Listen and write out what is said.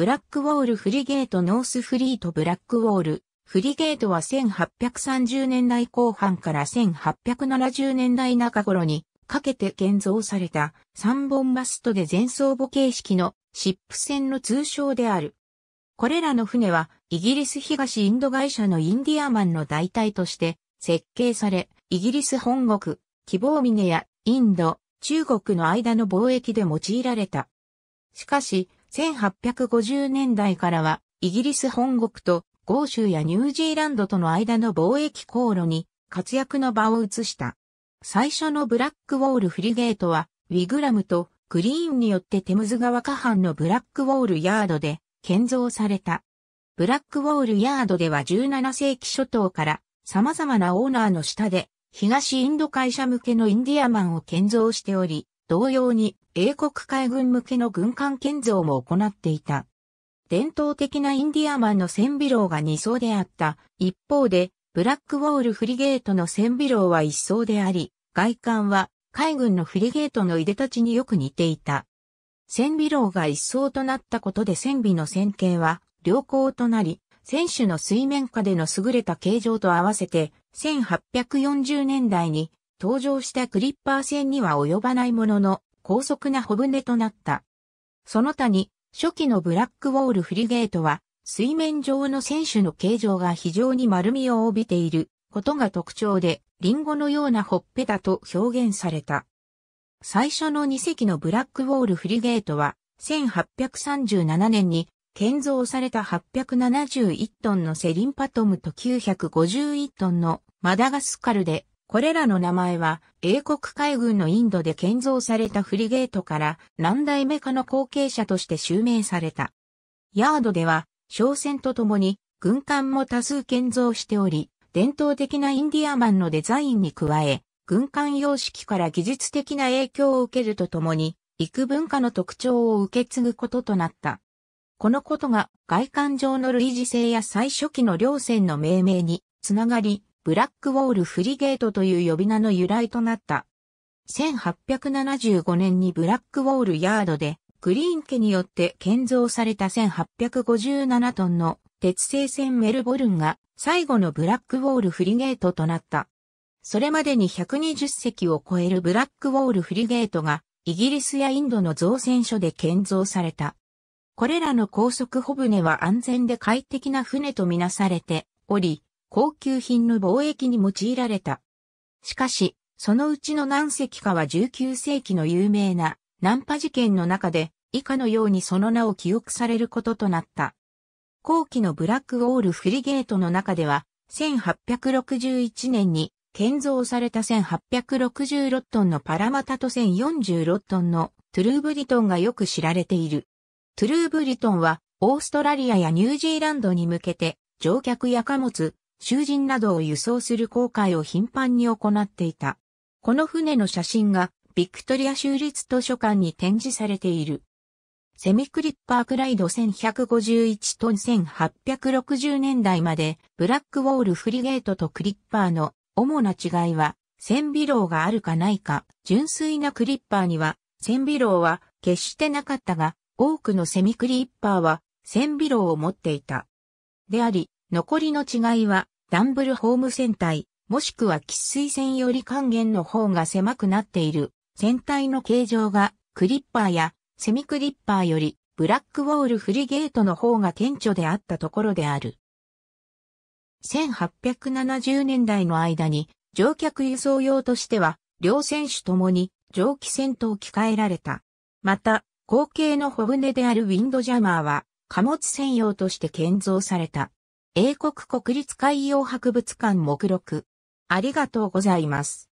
ブラックウォールフリゲートノースフリートブラックウォールフリゲートは1830年代後半から1870年代中頃にかけて建造された3本マストで前走母形式のシップ船の通称である。これらの船はイギリス東インド会社のインディアマンの代替として設計され、イギリス本国、希望峰やインド、中国の間の貿易で用いられた。しかし、1850年代からは、イギリス本国と豪州やニュージーランドとの間の貿易航路に活躍の場を移した。最初のブラックウォールフリゲートは、ウィグラムとグリーンによってテムズ川下半のブラックウォールヤードで建造された。ブラックウォールヤードでは17世紀初頭から様々なオーナーの下で東インド会社向けのインディアマンを建造しており、同様に英国海軍向けの軍艦建造も行っていた。伝統的なインディアマンの船尾楼が2層であった。一方で、ブラックウォールフリゲートの船尾楼は1層であり、外観は海軍のフリゲートの出でたちによく似ていた。船尾楼が1層となったことで船尾の線形は良好となり、船首の水面下での優れた形状と合わせて、1840年代に登場したクリッパー戦には及ばないものの、高速な小舟となった。その他に、初期のブラックウォールフリゲートは、水面上の選手の形状が非常に丸みを帯びていることが特徴で、リンゴのようなほっぺだと表現された。最初の2隻のブラックウォールフリゲートは、1837年に建造された871トンのセリンパトムと951トンのマダガスカルでこれらの名前は、英国海軍のインドで建造されたフリゲートから何代目かの後継者として襲名された。ヤードでは、商船とともに、軍艦も多数建造しており、伝統的なインディアマンのデザインに加え、軍艦様式から技術的な影響を受けるとともに、幾文化の特徴を受け継ぐこととなった。このことが外観上の類似性や最初期の両船の命名につながり、ブラックウォールフリゲートという呼び名の由来となった。1875年にブラックウォールヤードで、グリーン家によって建造された1857トンの鉄製船メルボルンが最後のブラックウォールフリゲートとなった。それまでに120隻を超えるブラックウォールフリゲートがイギリスやインドの造船所で建造された。これらの高速帆船は安全で快適な船とみなされており、高級品の貿易に用いられた。しかし、そのうちの何隻かは19世紀の有名なナンパ事件の中で以下のようにその名を記憶されることとなった。後期のブラックウォールフリゲートの中では、1861年に建造された1866トンのパラマタと1046トンのトゥルーブリトンがよく知られている。トゥルーブリトンはオーストラリアやニュージーランドに向けて乗客や貨物、囚人などを輸送する航海を頻繁に行っていた。この船の写真がビクトリア州立図書館に展示されている。セミクリッパークライド1151トン1860年代までブラックウォールフリゲートとクリッパーの主な違いは線尾楼があるかないか純粋なクリッパーには線尾楼は決してなかったが多くのセミクリッパーは線尾楼を持っていた。であり残りの違いはダンブルホーム船体、もしくは喫水船より還元の方が狭くなっている。船体の形状がクリッパーやセミクリッパーよりブラックウォールフリゲートの方が顕著であったところである。1870年代の間に乗客輸送用としては両選手ともに蒸気船と置き換えられた。また、後継の小舟であるウィンドジャマーは貨物専用として建造された。英国国立海洋博物館目録。ありがとうございます。